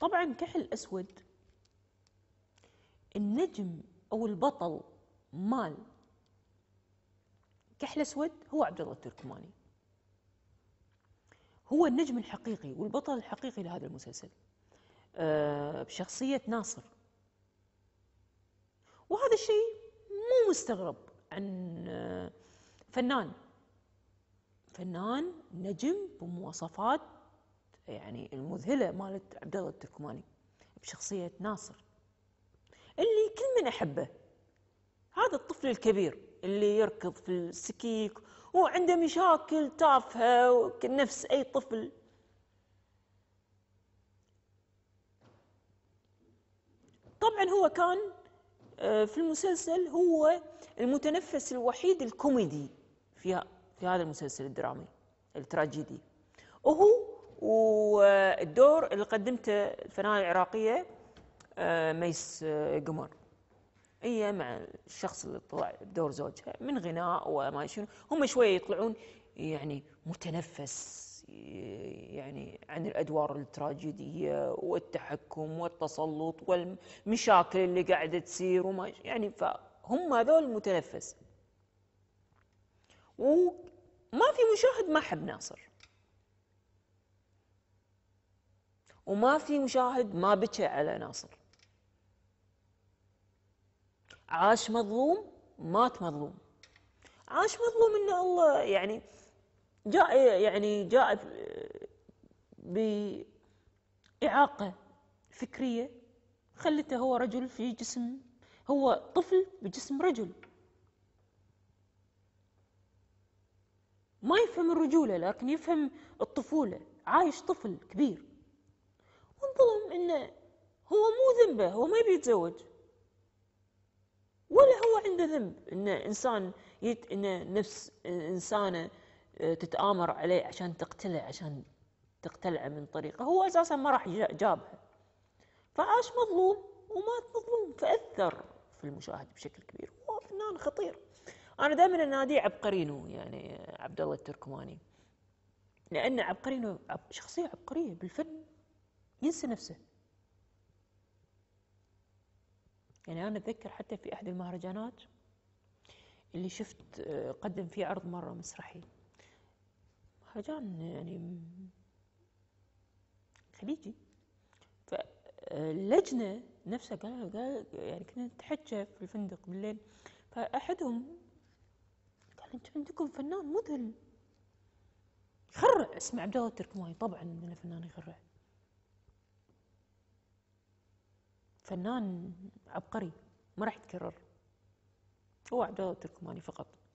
طبعا كحل أسود النجم أو البطل مال كحل أسود هو عبد الله التركماني هو النجم الحقيقي والبطل الحقيقي لهذا المسلسل آه، بشخصية ناصر وهذا الشيء مو مستغرب عن آه، فنان فنان نجم بمواصفات يعني المذهله مالت عبد الله التركماني بشخصيه ناصر اللي كل من احبه هذا الطفل الكبير اللي يركض في السكيك وعنده مشاكل تافهه نفس اي طفل طبعا هو كان آه، في المسلسل هو المتنفس الوحيد الكوميدي في في هذا المسلسل الدرامي التراجيدي وهو والدور اللي قدمته الفنانه العراقيه آه، ميس آه، قمر هي مع الشخص اللي طلع بدور زوجها من غناء وما شنو هم شويه يطلعون يعني متنفس يعني عن الادوار التراجيديه والتحكم والتسلط والمشاكل اللي قاعده تصير وما يعني فهم هذول متنفس وما في مشاهد ما حب ناصر وما في مشاهد ما بكى على ناصر عاش مظلوم مات مظلوم عاش مظلوم ان الله يعني جاء يعني جاء بإعاقة فكرية خلته هو رجل في جسم هو طفل بجسم رجل ما يفهم الرجولة لكن يفهم الطفولة عايش طفل كبير ونظلم انه هو مو ذنبه هو ما يبي يتزوج ولا هو عنده ذنب ان انسان يت ان نفس انسانه آه، تتآمر عليه عشان تقتله عشان تقتلعه من طريقه هو اساسا ما راح جابها فعاش مظلوم ومات مظلوم فاثر في المشاهد بشكل كبير هو فنان خطير انا دائما اناديه عبقرينو يعني آه، عبد الله التركماني لان عبقرينو شخصيه عبقريه بالفن ينسى نفسه يعني أنا أتذكر حتى في أحد المهرجانات اللي شفت آه، قدم فيه عرض مرة مسرحي مهرجان يعني خليجي فاللجنة آه، نفسها قال قال يعني كنا نتحكى في الفندق بالليل فأحدهم قال أنتم عندكم فنان مذهل يخرع اسمه عبد الله التركماني طبعا عندنا فنان يخرع فنان عبقري ما راح يتكرر هو عدو تركماني فقط